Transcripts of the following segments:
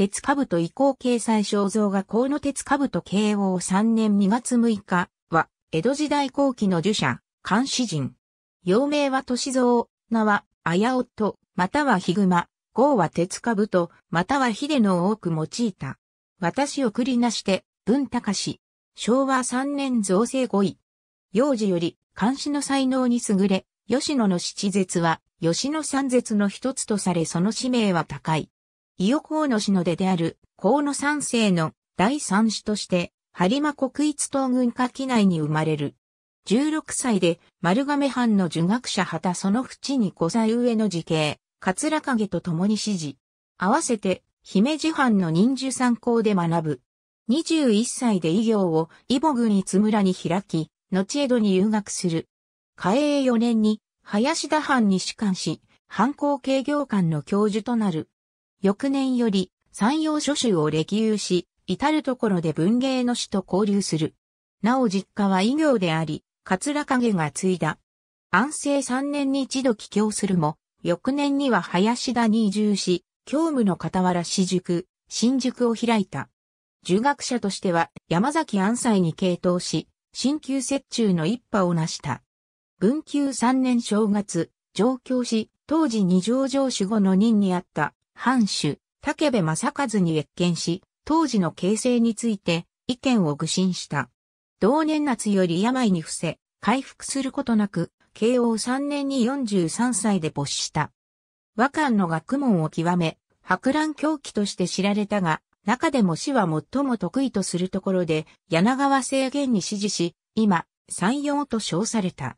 鉄兜遺構掲載肖像画河野鉄兜慶応3年2月6日は、江戸時代後期の儒者、漢詩人。幼名は歳三、名は、綾夫、またはヒグマ、号は鉄兜、または秀のを多く用いた。私を繰りなして、文高氏。昭和3年造成5位。幼児より、漢詩の才能に優れ、吉野の七絶は、吉野三絶の一つとされその使命は高い。伊予河野氏の出である河野三世の第三子として、播磨国一東軍下機内に生まれる。16歳で丸亀藩の儒学者旗その淵に5歳上の時系、桂影と共に指示。合わせて、姫路藩の忍樹参考で学ぶ。21歳で異業を伊母郡津村に開き、後江戸に留学する。嘉永4年に林田藩に主官し、藩校経業館の教授となる。翌年より山陽諸州を歴遊し、至るところで文芸の師と交流する。なお実家は異業であり、桂影が継いだ。安政三年に一度帰郷するも、翌年には林田に移住し、教務の傍ら私塾、新宿を開いた。儒学者としては山崎安西に傾倒し、新旧折衷の一派を成した。文久三年正月、上京し、当時二条城主後の任にあった藩主、武部正和に謁見し、当時の形成について意見を愚信した。同年夏より病に伏せ、回復することなく、慶応3年に43歳で没した。和漢の学問を極め、博覧狂気として知られたが、中でも死は最も得意とするところで、柳川制限に支持し、今、三葉と称された。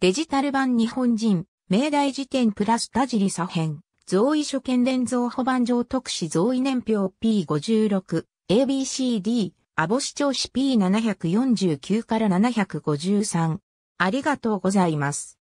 デジタル版日本人、明大辞典プラス田尻左編。贈位所見連贈保番上特使贈位年表 P56、ABCD、アボ視聴士 P749 から753。ありがとうございます。